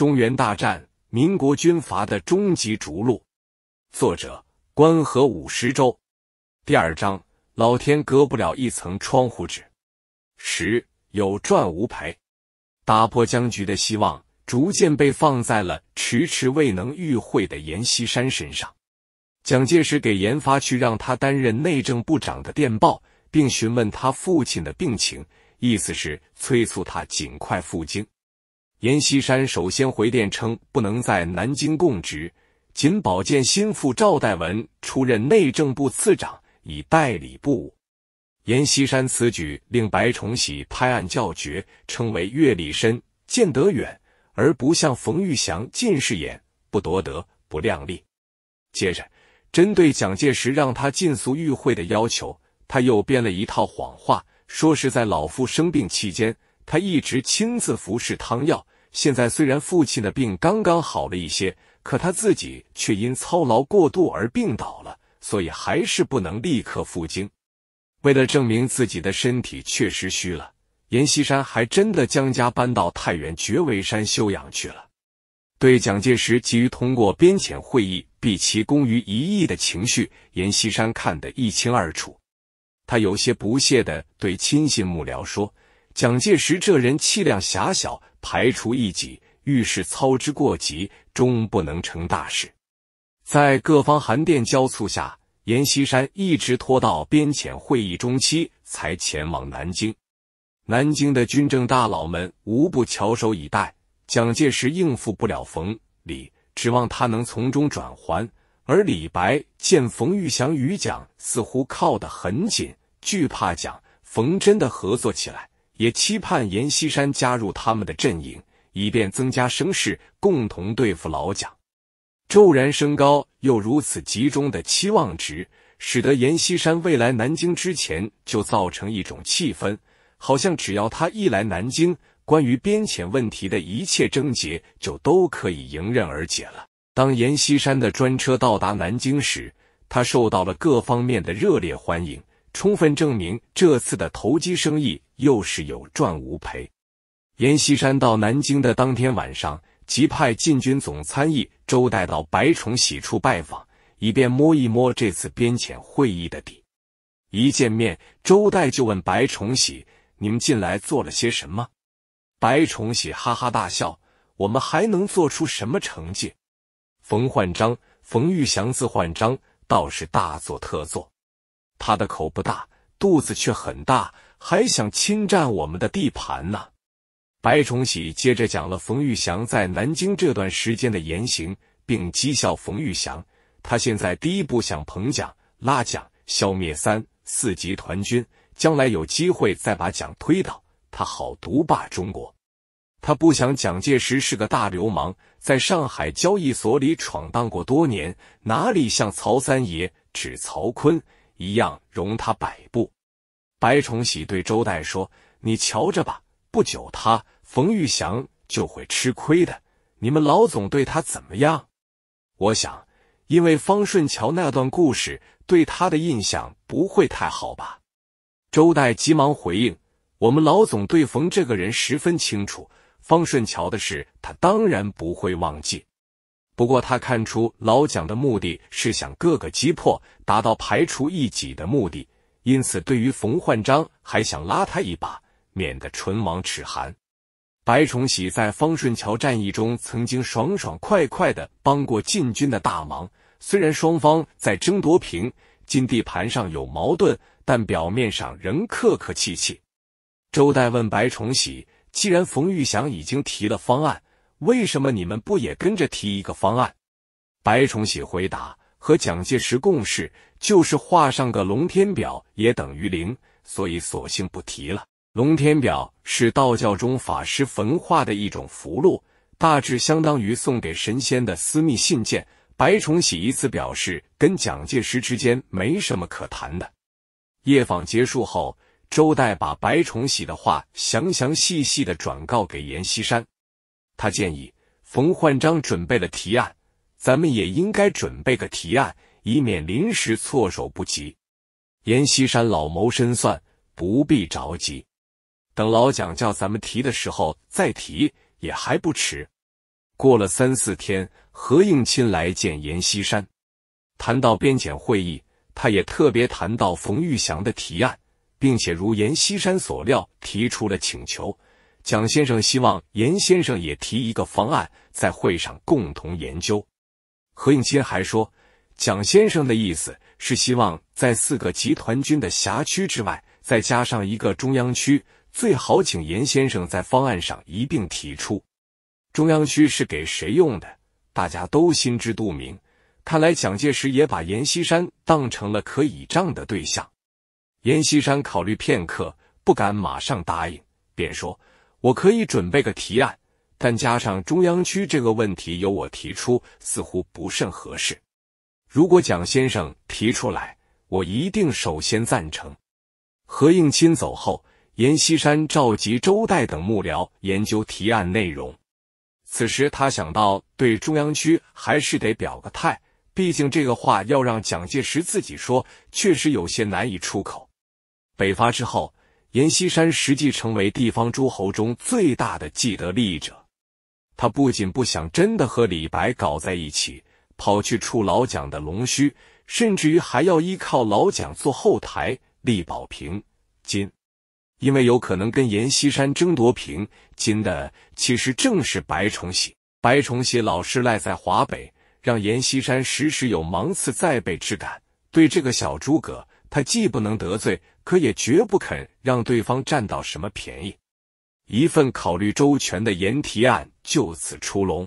中原大战，民国军阀的终极逐鹿。作者：关河五十州。第二章：老天隔不了一层窗户纸。十有赚无赔，打破僵局的希望逐渐被放在了迟迟未能遇会的阎锡山身上。蒋介石给阎发去让他担任内政部长的电报，并询问他父亲的病情，意思是催促他尽快赴京。阎锡山首先回电称不能在南京供职，仅保荐心腹赵代文出任内政部次长以代理部务。阎锡山此举令白崇禧拍案叫绝，称为阅历深，见得远，而不像冯玉祥近视眼，不夺德，不量力。接着，针对蒋介石让他进苏与会的要求，他又编了一套谎话，说是在老夫生病期间，他一直亲自服侍汤药。现在虽然父亲的病刚刚好了一些，可他自己却因操劳过度而病倒了，所以还是不能立刻赴京。为了证明自己的身体确实虚了，阎锡山还真的将家搬到太原绝围山休养去了。对蒋介石急于通过边遣会议毕其功于一役的情绪，阎锡山看得一清二楚。他有些不屑的对亲信幕僚说。蒋介石这人气量狭小，排除异己，遇事操之过急，终不能成大事。在各方函电交错下，阎锡山一直拖到边遣会议中期才前往南京。南京的军政大佬们无不翘首以待。蒋介石应付不了冯李，指望他能从中转还。而李白见冯玉祥与蒋似乎靠得很紧，惧怕蒋冯真的合作起来。也期盼阎锡山加入他们的阵营，以便增加声势，共同对付老蒋。骤然升高又如此集中的期望值，使得阎锡山未来南京之前就造成一种气氛，好像只要他一来南京，关于边遣问题的一切症结就都可以迎刃而解了。当阎锡山的专车到达南京时，他受到了各方面的热烈欢迎。充分证明这次的投机生意又是有赚无赔。阎锡山到南京的当天晚上，即派禁军总参议周代到白崇禧处拜访，以便摸一摸这次边遣会议的底。一见面，周代就问白崇禧：“你们近来做了些什么？”白崇禧哈哈大笑：“我们还能做出什么成绩？”冯焕章、冯玉祥字焕章倒是大做特做。他的口不大，肚子却很大，还想侵占我们的地盘呢。白崇禧接着讲了冯玉祥在南京这段时间的言行，并讥笑冯玉祥：他现在第一步想捧蒋、拉蒋，消灭三四级团军，将来有机会再把蒋推倒，他好独霸中国。他不想蒋介石是个大流氓，在上海交易所里闯荡过多年，哪里像曹三爷指曹锟？一样容他摆布。白崇禧对周代说：“你瞧着吧，不久他冯玉祥就会吃亏的。你们老总对他怎么样？我想，因为方顺桥那段故事，对他的印象不会太好吧？”周代急忙回应：“我们老总对冯这个人十分清楚，方顺桥的事他当然不会忘记。”不过，他看出老蒋的目的是想各个击破，达到排除异己的目的，因此对于冯焕章还想拉他一把，免得唇亡齿寒。白崇禧在方顺桥战役中曾经爽爽快快的帮过禁军的大忙，虽然双方在争夺平津地盘上有矛盾，但表面上仍客客气气。周代问白崇禧：“既然冯玉祥已经提了方案。”为什么你们不也跟着提一个方案？白崇禧回答：“和蒋介石共事，就是画上个龙天表也等于零，所以索性不提了。”龙天表是道教中法师焚化的一种符箓，大致相当于送给神仙的私密信件。白崇禧以此表示跟蒋介石之间没什么可谈的。夜访结束后，周代把白崇禧的话详详细细的转告给阎锡山。他建议冯焕章准备了提案，咱们也应该准备个提案，以免临时措手不及。阎锡山老谋深算，不必着急，等老蒋叫咱们提的时候再提也还不迟。过了三四天，何应钦来见阎锡山，谈到边检会议，他也特别谈到冯玉祥的提案，并且如阎锡山所料，提出了请求。蒋先生希望严先生也提一个方案，在会上共同研究。何应钦还说，蒋先生的意思是希望在四个集团军的辖区之外，再加上一个中央区，最好请严先生在方案上一并提出。中央区是给谁用的？大家都心知肚明。看来蒋介石也把阎锡山当成了可倚仗的对象。阎锡山考虑片刻，不敢马上答应，便说。我可以准备个提案，但加上中央区这个问题由我提出，似乎不甚合适。如果蒋先生提出来，我一定首先赞成。何应钦走后，阎锡山召集周代等幕僚研究提案内容。此时他想到，对中央区还是得表个态，毕竟这个话要让蒋介石自己说，确实有些难以出口。北伐之后。阎锡山实际成为地方诸侯中最大的既得利益者，他不仅不想真的和李白搞在一起，跑去触老蒋的龙须，甚至于还要依靠老蒋做后台立保平金，因为有可能跟阎锡山争夺平金的，其实正是白崇禧。白崇禧老是赖在华北，让阎锡山时时有芒刺在背之感，对这个小诸葛。他既不能得罪，可也绝不肯让对方占到什么便宜。一份考虑周全的盐提案就此出笼。